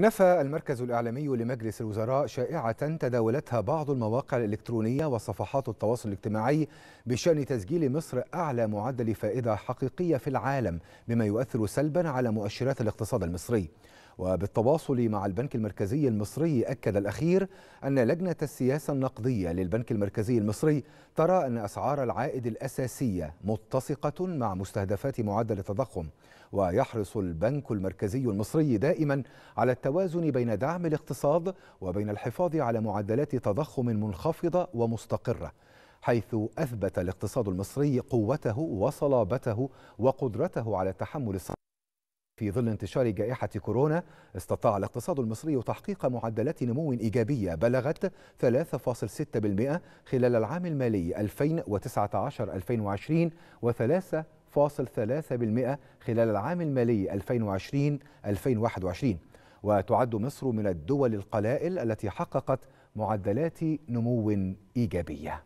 نفى المركز الإعلامي لمجلس الوزراء شائعة تداولتها بعض المواقع الإلكترونية وصفحات التواصل الاجتماعي بشأن تسجيل مصر أعلى معدل فائدة حقيقية في العالم بما يؤثر سلبا على مؤشرات الاقتصاد المصري وبالتواصل مع البنك المركزي المصري أكد الأخير أن لجنة السياسة النقدية للبنك المركزي المصري ترى أن أسعار العائد الأساسية متسقة مع مستهدفات معدل التضخم ويحرص البنك المركزي المصري دائما على التوازن بين دعم الاقتصاد وبين الحفاظ على معدلات تضخم منخفضة ومستقرة حيث أثبت الاقتصاد المصري قوته وصلابته وقدرته على تحمل الصعاب في ظل انتشار جائحة كورونا استطاع الاقتصاد المصري تحقيق معدلات نمو إيجابية بلغت 3.6% خلال العام المالي 2019-2020 و3.3% خلال العام المالي 2020-2021 وتعد مصر من الدول القلائل التي حققت معدلات نمو إيجابية